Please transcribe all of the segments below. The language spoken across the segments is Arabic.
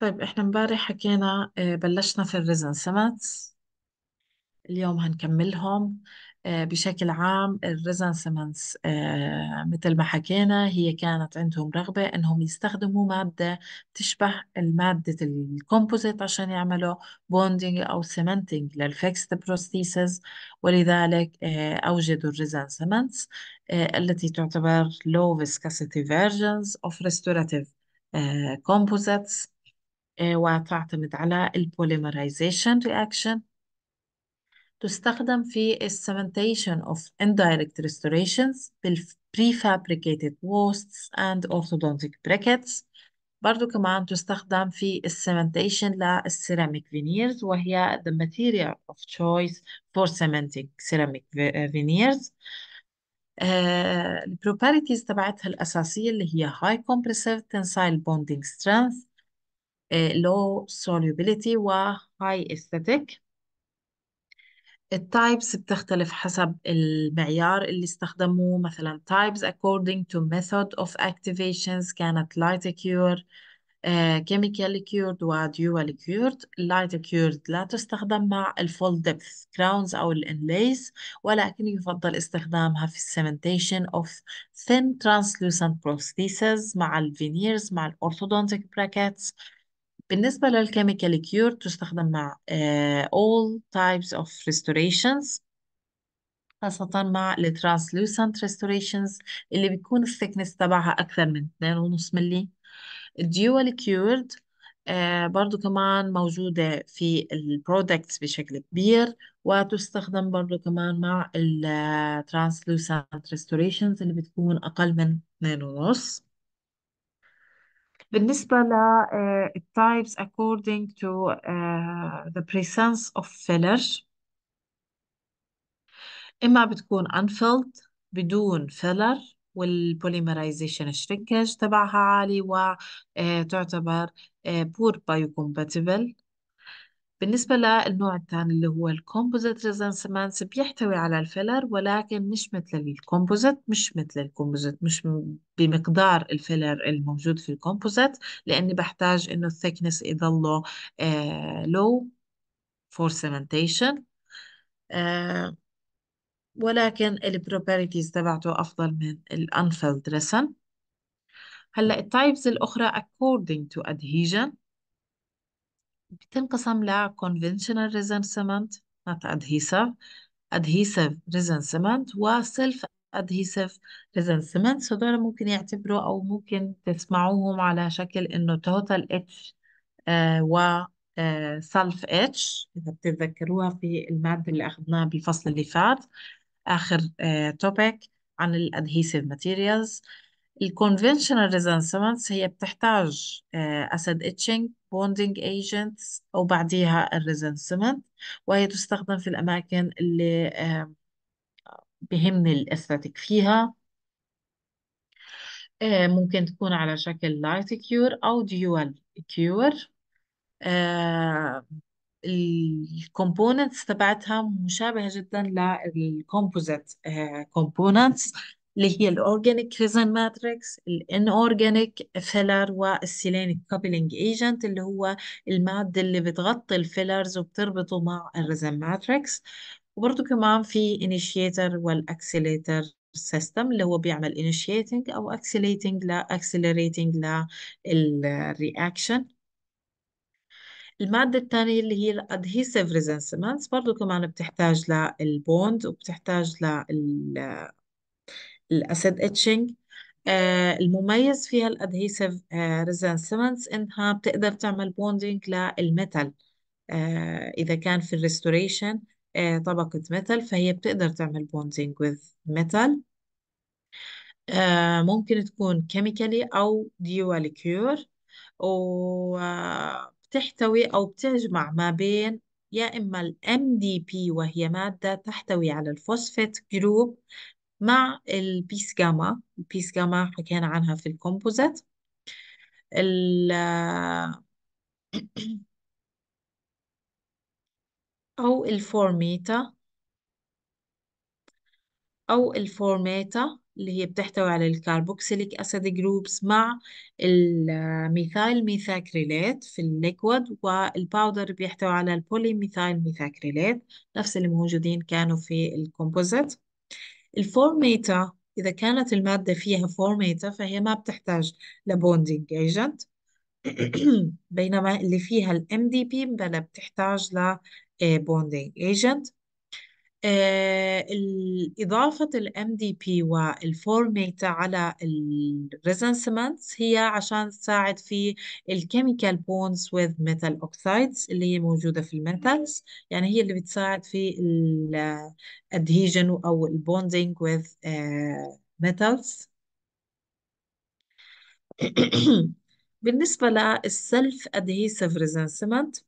طيب احنا امبارح حكينا آه، بلشنا في الريزن سمات اليوم هنكملهم آه، بشكل عام الريزن سمنتس آه، مثل ما حكينا هي كانت عندهم رغبة انهم يستخدموا مادة تشبه المادة الكومبوزيت عشان يعملوا بوندينج او سمنتينج للفيكست بروستيسز ولذلك اوجدوا الريزن سمنتس التي تعتبر low viscosity versions of restorative composites وتعتمد على البوليمرايزيشن رياكشن تستخدم في السمنتيشن of indirect restorations prefabricated posts and orthodontic brackets برضو كمان تستخدم في السمنتيشن للسيراميك فينيرز وهي the material of choice for cementing ceramic veneers البروبرتيز تبعتها الأساسية اللي هي high compressive tensile bonding strength low solubility و high aesthetic التايبس بتختلف حسب المعيار اللي استخدموه مثلا types according to method of activations كانت light cured uh, chemical cured و dual cured light cured لا تستخدم مع full depth crowns أو الانليز ولكن يفضل استخدامها في cementation of thin translucent prostheses مع veneers مع orthodontic brackets بالنسبة للكيميكال كيور تستخدم مع آه، all types of restorations خاصة مع ال translucent restorations اللي بيكون الثيكنس تبعها أكثر من 2.5 ملي الديوال كيورد آه برضو كمان موجودة في البرودكتس بشكل كبير وتستخدم برضو كمان مع ال آه، translucent اللي بتكون أقل من 2.5 بالنسبة ل types according to the presence of filler إما بتكون unfilled بدون filler والبوليمرايزيشن shrinkage تبعها عالي وتعتبر poor biocompatible بالنسبة للنوع الثاني اللي هو الكومبوزيت ريزونسمانس بيحتوي على الفيلر ولكن مش مثل الكومبوزيت مش مثل الكومبوزيت مش بمقدار الفيلر الموجود في الكومبوزيت لأني بحتاج إنه الثيكنس يضله لو فور سيمنتيشن ولكن البروبريتيز تبعته أفضل من الأنفيلد ريسن هلا التايبز الأخرى according to adhesion بتنقسم ل conventional resin cement not adhesive adhesive resin cement و self adhesive resin cement so دول ممكن يعتبروا أو ممكن تسمعوهم على شكل إنه total H uh, آه، و سلف آه، اتش إذا بتتذكروها في المادة اللي أخذناها بالفصل اللي فات آخر توبيك آه، عن الأدهيسيف ماتيريالز الكونفنشنال ريزونسمنس هي بتحتاج اسيد اتشنج بوندنج ايجنتس وبعديها الريزونسمنت وهي تستخدم في الاماكن اللي آه، بهمني الاستاتيك فيها آه، ممكن تكون على شكل لايت كيور او ديوال كيور الكومبوننتس تبعتها مشابهة جدا للكومبوزيت كومبوننتس آه، اللي هي الأورجانيك ريزن ماتريكس الإن أورجانيك فيلر والسيلينيك كابلينج ايجنت اللي هو المادة اللي بتغطي الفيلرز وبتربطه مع الريزن ماتريكس وبرضه كمان في انيشيتر والأكسليتر سيستم اللي هو بيعمل انيشيتنج أو accelerating ل accelerating للرياكشن المادة الثانية اللي هي الادهيسيف ريزن برضه كمان بتحتاج للبوند وبتحتاج لل الاسيد اتشنج آه المميز فيها الادهيسيف آه ريزنسمنتس انها بتقدر تعمل بوندينج للميتال آه اذا كان في الريستوريشن آه طبقة ميتال فهي بتقدر تعمل بوندينج with ميتال آه، ممكن تكون كيميكالي او ديوال كيور وبتحتوي او بتجمع ما بين يا إما دي MDP وهي مادة تحتوي على الفوسفيت جروب مع البيس جاما البيس جاما حكينا عنها في الكومبوزيت ال أو الفورميتا أو الفورميتا اللي هي بتحتوي على الكاربوكسيليك أسيد جروبس مع الميثايل ميثاكريلات في الليكويد والباودر بيحتوي على البولي ميثايل ميثاكريلات نفس اللي موجودين كانوا في الكومبوزيت الفورميتا إذا كانت المادة فيها فورميتا فهي ما بتحتاج لبوندينج ايجنت بينما اللي فيها الـ MDP بلا بتحتاج لبوندينج ايجنت آه، إضافة ال MDP والفورميتا على الـ resonance هي عشان تساعد في الـ chemical bonds with metal oxides اللي هي موجودة في Metals يعني هي اللي بتساعد في الـ adhesion أو الـ bonding with uh, metals بالنسبة للـ self adhesive resonance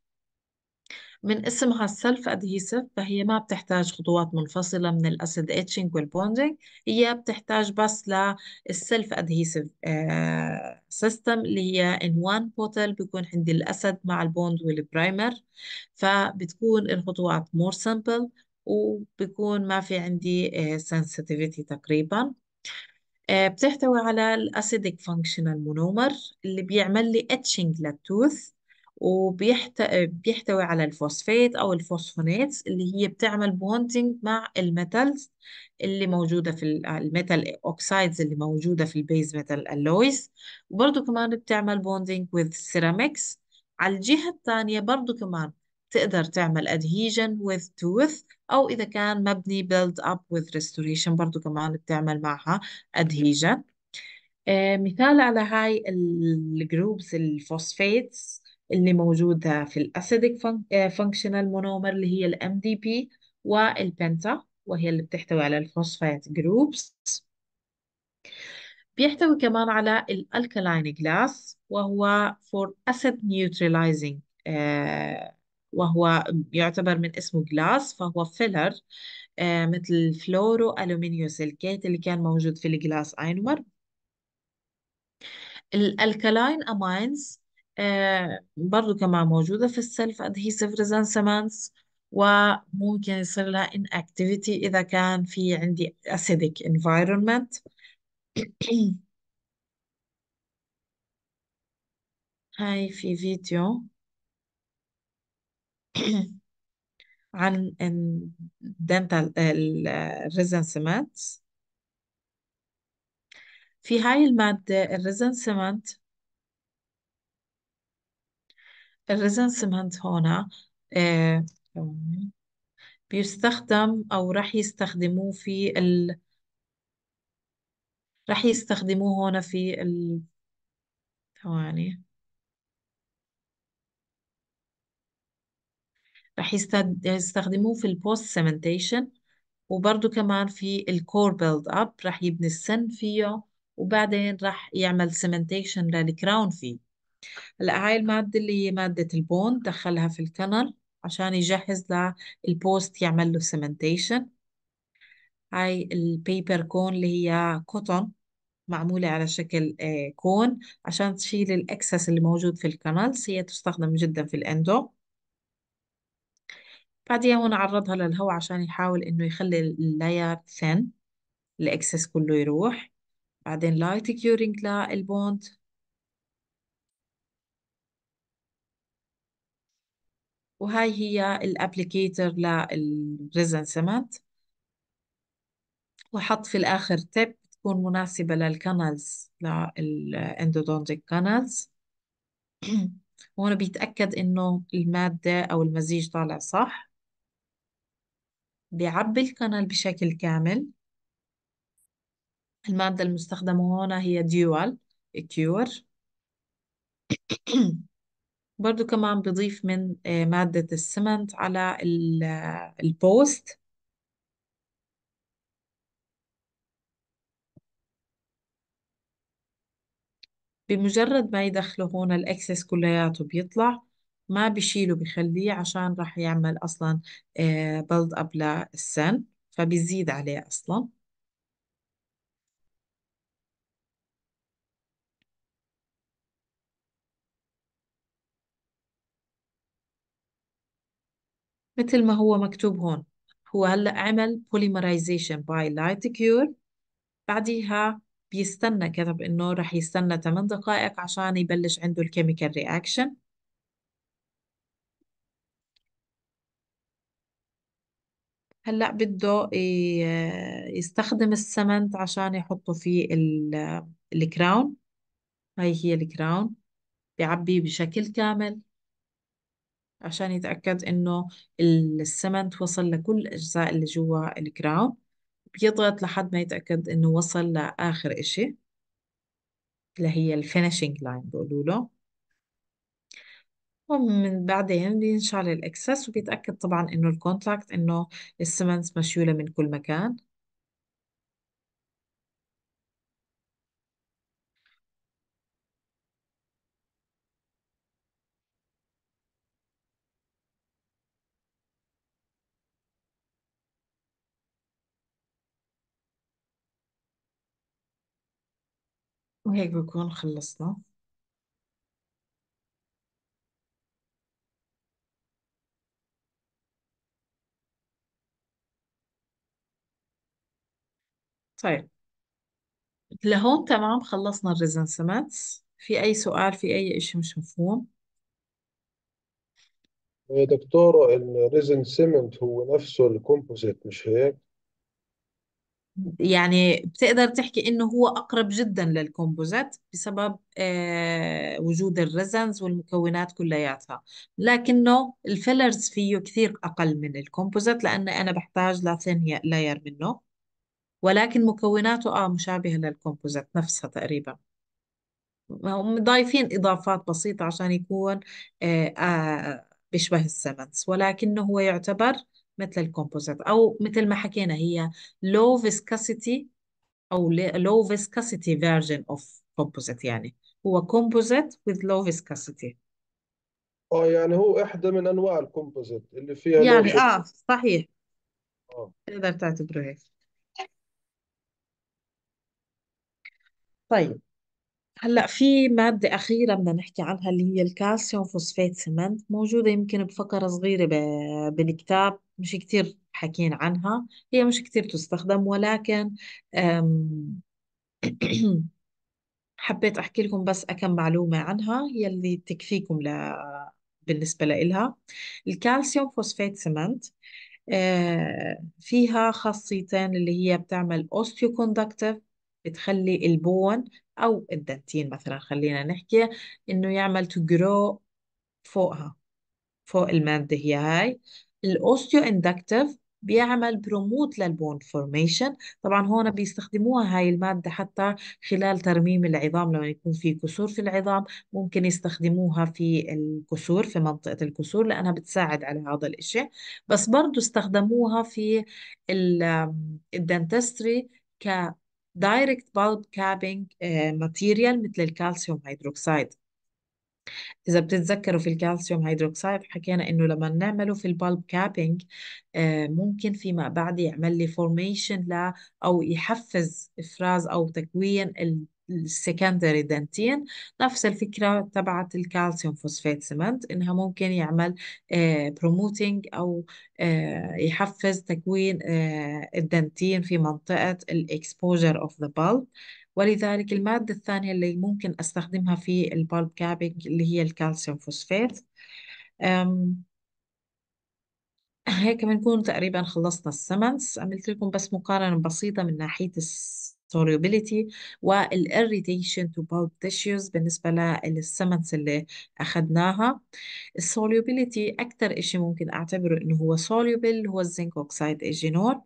من اسمها السلف أدهيسف فهي ما بتحتاج خطوات منفصلة من الاسيد اتشنج والبوندينج هي بتحتاج بس للسلف أدهيسف سيستم اللي هي ان وان بوتل بيكون عندي الاسد مع البوند والبرايمر فبتكون الخطوات مور سمبل وبكون ما في عندي سنسيتيفيتي آه، تقريبا آه، بتحتوي على الاسيدك فانكشنال مونومر اللي بيعمل لي اتشنج للتوث وبيحتوي بيحتوي على الفوسفات أو الفوسفونات اللي هي بتعمل بوندينج مع الميتالز اللي موجودة في آه، الميتال أوكسايدز اللي موجودة في البيز ميتال ألويز وبرضو كمان بتعمل بوندينج with سيراميكس على الجهة الثانية برضو كمان تقدر تعمل adhesion with tooth أو إذا كان مبني build up with restoration برضو كمان بتعمل معها adhesion آه، مثال على هاي الجروبس الفوسفاتس اللي موجودة في الأسيدك فانكشنال مونومر اللي هي الام دي بي والبنتا وهي اللي بتحتوي على الفوسفات جروبس بيحتوي كمان على الالكالين جلاس وهو فور اسيد نيوتراليزنج وهو يعتبر من اسمه جلاس فهو فيلر آه مثل الفلورو ألومنيو سيلكيت اللي كان موجود في الجلاس اينمر الالكالين امينز برضو كمان موجودة في السلف adhesive resonance وممكن يصير لها inactivity إذا كان في عندي acidic environment هاي في فيديو عن الدنتال الريزن في هاي المادة الريزن الريزنسمنت هنا هون آه، بيستخدم أو رح يستخدموه في ال... رح يستخدموه هنا في ال... ثواني رح يستد... يستخدموه في البوست سيمنتيشن وبرضه كمان في الكور بيلد اب رح يبني السن فيه وبعدين رح يعمل سيمنتيشن للكراون فيه هلا هاي المادة اللي هي مادة البوند دخلها في الكنل عشان يجهز للبوست يعمل له سيمنتيشن هاي البيبر كون اللي هي كوتون معمولة على شكل كون آه، عشان تشيل الأكسس اللي موجود في الكنالز هي تستخدم جدا في الأندو بعدين هو نعرضها للهواء عشان يحاول إنه يخلي اللاير ثن الأكسس كله يروح بعدين لايت كيورينج للبوند وهاي هي الابليكيتر للريزن سمنت وحط في الآخر تب تكون مناسبة للكانالز للاندودونتيك كانالز وهنا بيتأكد إنه المادة أو المزيج طالع صح بيعبي الكانال بشكل كامل المادة المستخدمة هنا هي dual cure برضو كمان بضيف من آه، مادة السمنت على آه، البوست بمجرد ما يدخله هون الاكسس كلياته بيطلع ما بشيله بخليه عشان راح يعمل اصلا بلد آه، اب للسن فبيزيد عليه اصلا مثل ما هو مكتوب هون هو هلا عمل polymerization by light cure بعديها بيستنى كتب انه رح يستنى 8 دقائق عشان يبلش عنده الكيميكال رياكشن هلا بده يستخدم السمنت عشان يحطه فيه الكراون هاي هي الكراون بيعبيه بشكل كامل عشان يتأكد إنه السمنت وصل لكل الأجزاء اللي جوا الكراون بيضغط لحد ما يتأكد إنه وصل لآخر إشي اللي هي الفينيشنج لاين بيقولوا له ومن بعدين بينشعل الإكسس وبيتأكد طبعا إنه الكونتاكت إنه السمنت مشيولة من كل مكان وهيك بكون خلصنا طيب لهون تمام خلصنا الريزن سمتس في أي سؤال في أي إشي مش مفهوم يا دكتورة الريزن سيمنت هو نفسه الكومبوزيت مش هيك؟ يعني بتقدر تحكي إنه هو أقرب جدا للكومبوزيت بسبب آه، وجود الرزنز والمكونات كلياتها لكنه الفيلرز فيه كثير أقل من الكومبوزيت لأن أنا بحتاج لثين لاير منه ولكن مكوناته آه مشابهة للكومبوزيت نفسها تقريبا هم ضايفين إضافات بسيطة عشان يكون آه، آه، بيشبه السمنس ولكنه هو يعتبر مثل الكومبوزيت او مثل ما حكينا هي low viscosity او low viscosity version of composite يعني هو composite with low viscosity اه يعني هو احدى من انواع الكومبوزيت اللي فيها يعني اه صحيح آه. تقدر تعتبره هيك طيب هلا في مادة أخيرة بدنا نحكي عنها اللي هي الكالسيوم فوسفات سمنت موجودة يمكن بفقرة صغيرة ب... بالكتاب مش كتير حكين عنها هي مش كتير تستخدم ولكن حبيت أحكي لكم بس أكم معلومة عنها هي اللي تكفيكم ل... بالنسبة لإلها الكالسيوم فوسفيت سمنت آه، فيها خاصيتين اللي هي بتعمل اوستيوكوندكتيف بتخلي البون او الدنتين مثلا خلينا نحكي انه يعمل تو جرو فوقها فوق المادة هي هاي الاوستيو اندكتيف بيعمل بروموت للبون فورميشن طبعا هون بيستخدموها هاي المادة حتى خلال ترميم العظام لما يكون في كسور في العظام ممكن يستخدموها في الكسور في منطقة الكسور لأنها بتساعد على هذا الإشي بس برضو استخدموها في الدنتستري ك دايركت بالب كابينج ماتيريال مثل الكالسيوم هيدروكسيد إذا بتتذكروا في الكالسيوم هيدروكسيد حكينا إنه لما نعمله في البالب كابينج آه، ممكن فيما بعد يعمل لي فورميشن لا أو يحفز إفراز أو تكوين السكندري دنتين نفس الفكرة تبعت الكالسيوم فوسفات سمنت إنها ممكن يعمل آه بروموتينج أو آه، يحفز تكوين آه، الدنتين في منطقة الإكسبوجر أوف ذا بالب ولذلك المادة الثانية اللي ممكن أستخدمها في البالب كابينج اللي هي الكالسيوم فوسفات هيك بنكون تقريبا خلصنا السمنس عملت لكم بس مقارنة بسيطة من ناحية solubility والإريتيشن to bulb tissues بالنسبة للسمنس اللي أخذناها الsolubility أكتر إشي ممكن أعتبره إنه هو soluble هو الزنك أوكسيد إيجينول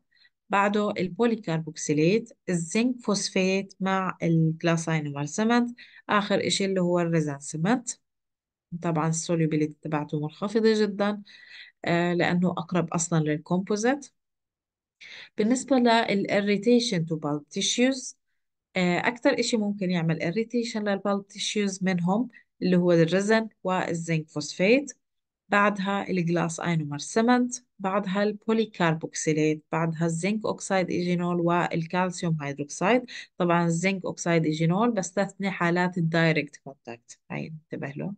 بعده البوليكاربوكسيليت الزنك فوسفات مع الكلاساينومال سمنت آخر إشي اللي هو الريزن سمنت طبعا السوليبيليتي تبعته منخفضة جدا آه، لأنه أقرب أصلا للكومبوزيت بالنسبة للإريتيشن تو بالب تيشيوز أكتر إشي ممكن يعمل إريتيشن للبالب تيشيوز منهم اللي هو الرزن والزنك فوسفات بعدها الجلاس اينومر سمنت بعدها البوليكاربوكسيلات بعدها الزنك اوكسيد ايجينول والكالسيوم هيدروكسيد طبعا الزنك اوكسيد ايجينول بستثني حالات الدايركت كونتاكت هاي انتبه له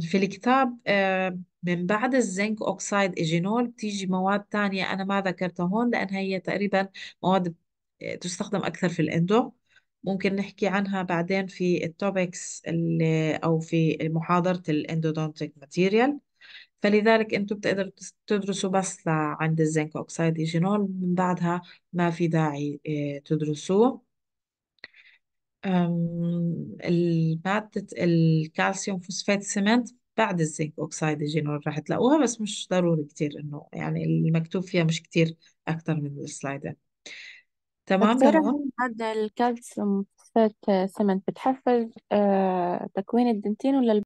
في الكتاب أه، من بعد الزنك اوكسيد ايجينول بتيجي مواد تانية انا ما ذكرتها هون لان هي تقريبا مواد أه، تستخدم اكثر في الاندو ممكن نحكي عنها بعدين في التوبكس أو في محاضرة الاندودونتيك ماتيريال فلذلك أنتم بتقدروا تدرسوا بس عند الزنك أوكسيد إيجينول من بعدها ما في داعي آه، تدرسوه المادة الكالسيوم فوسفات سمنت بعد الزنك أوكسيد إيجينول راح تلاقوها بس مش ضروري كتير إنه يعني المكتوب فيها مش كتير أكتر من السلايدر تمام اختيارك تمام هذا الكالسيوم فوسفات سمنت بتحفز آه، تكوين الدنتين ولا